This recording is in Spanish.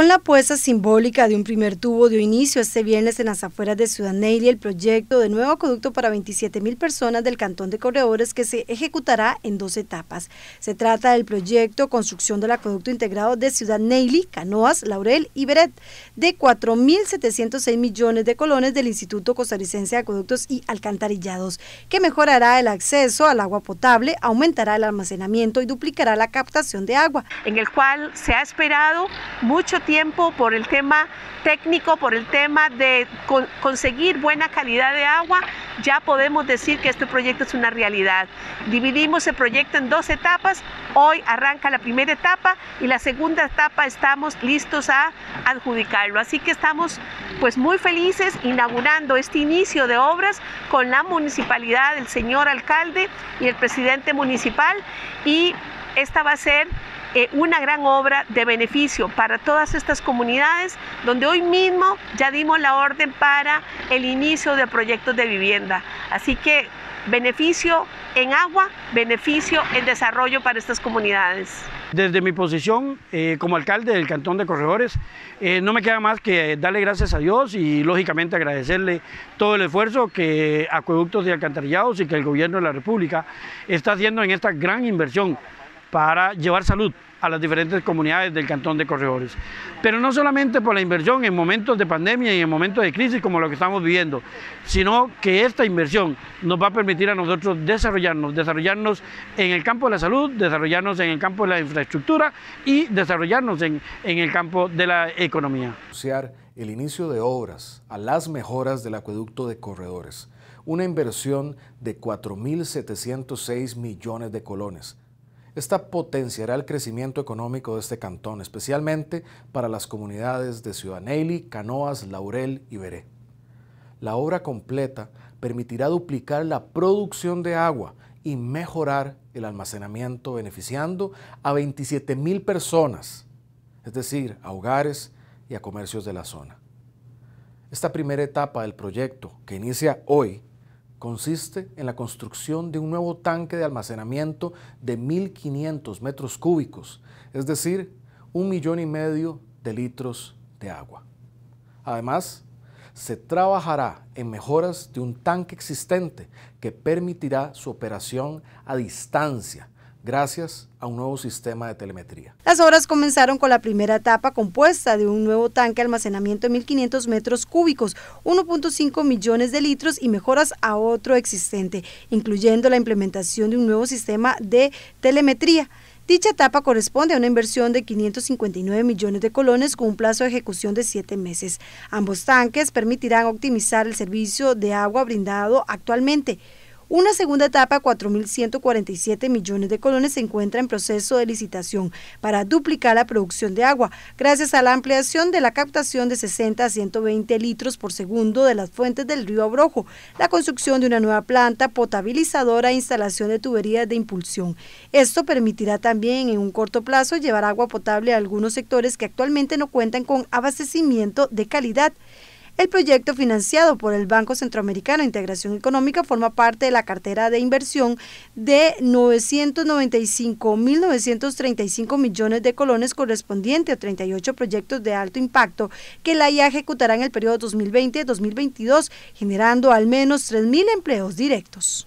Con la puesta simbólica de un primer tubo dio inicio este viernes en las afueras de Ciudad Neyli el proyecto de nuevo acueducto para 27 mil personas del Cantón de Corredores que se ejecutará en dos etapas. Se trata del proyecto Construcción del Acueducto Integrado de Ciudad Neyli, Canoas, Laurel y Beret de 4.706 millones de colones del Instituto Costarricense de Acueductos y Alcantarillados, que mejorará el acceso al agua potable, aumentará el almacenamiento y duplicará la captación de agua. En el cual se ha esperado mucho tiempo por el tema técnico, por el tema de conseguir buena calidad de agua, ya podemos decir que este proyecto es una realidad. Dividimos el proyecto en dos etapas, hoy arranca la primera etapa y la segunda etapa estamos listos a adjudicarlo. Así que estamos pues muy felices inaugurando este inicio de obras con la municipalidad, el señor alcalde y el presidente municipal y esta va a ser eh, una gran obra de beneficio para todas estas comunidades, donde hoy mismo ya dimos la orden para el inicio de proyectos de vivienda. Así que beneficio en agua, beneficio en desarrollo para estas comunidades. Desde mi posición eh, como alcalde del Cantón de Corredores, eh, no me queda más que darle gracias a Dios y lógicamente agradecerle todo el esfuerzo que Acueductos y Alcantarillados y que el Gobierno de la República está haciendo en esta gran inversión para llevar salud a las diferentes comunidades del Cantón de Corredores. Pero no solamente por la inversión en momentos de pandemia y en momentos de crisis como lo que estamos viviendo, sino que esta inversión nos va a permitir a nosotros desarrollarnos, desarrollarnos en el campo de la salud, desarrollarnos en el campo de la infraestructura y desarrollarnos en, en el campo de la economía. El inicio de obras a las mejoras del acueducto de Corredores, una inversión de 4.706 millones de colones esta potenciará el crecimiento económico de este cantón, especialmente para las comunidades de Ciudad Neyli, Canoas, Laurel y Veré. La obra completa permitirá duplicar la producción de agua y mejorar el almacenamiento, beneficiando a 27 mil personas, es decir, a hogares y a comercios de la zona. Esta primera etapa del proyecto, que inicia hoy, consiste en la construcción de un nuevo tanque de almacenamiento de 1.500 metros cúbicos, es decir, un millón y medio de litros de agua. Además, se trabajará en mejoras de un tanque existente que permitirá su operación a distancia, gracias a un nuevo sistema de telemetría. Las obras comenzaron con la primera etapa compuesta de un nuevo tanque de almacenamiento de 1.500 metros cúbicos, 1.5 millones de litros y mejoras a otro existente, incluyendo la implementación de un nuevo sistema de telemetría. Dicha etapa corresponde a una inversión de 559 millones de colones con un plazo de ejecución de siete meses. Ambos tanques permitirán optimizar el servicio de agua brindado actualmente. Una segunda etapa, 4.147 millones de colones, se encuentra en proceso de licitación para duplicar la producción de agua, gracias a la ampliación de la captación de 60 a 120 litros por segundo de las fuentes del río Abrojo, la construcción de una nueva planta potabilizadora e instalación de tuberías de impulsión. Esto permitirá también en un corto plazo llevar agua potable a algunos sectores que actualmente no cuentan con abastecimiento de calidad. El proyecto financiado por el Banco Centroamericano de Integración Económica forma parte de la cartera de inversión de 995.935 millones de colones correspondiente a 38 proyectos de alto impacto que la IA ejecutará en el periodo 2020-2022, generando al menos 3.000 empleos directos.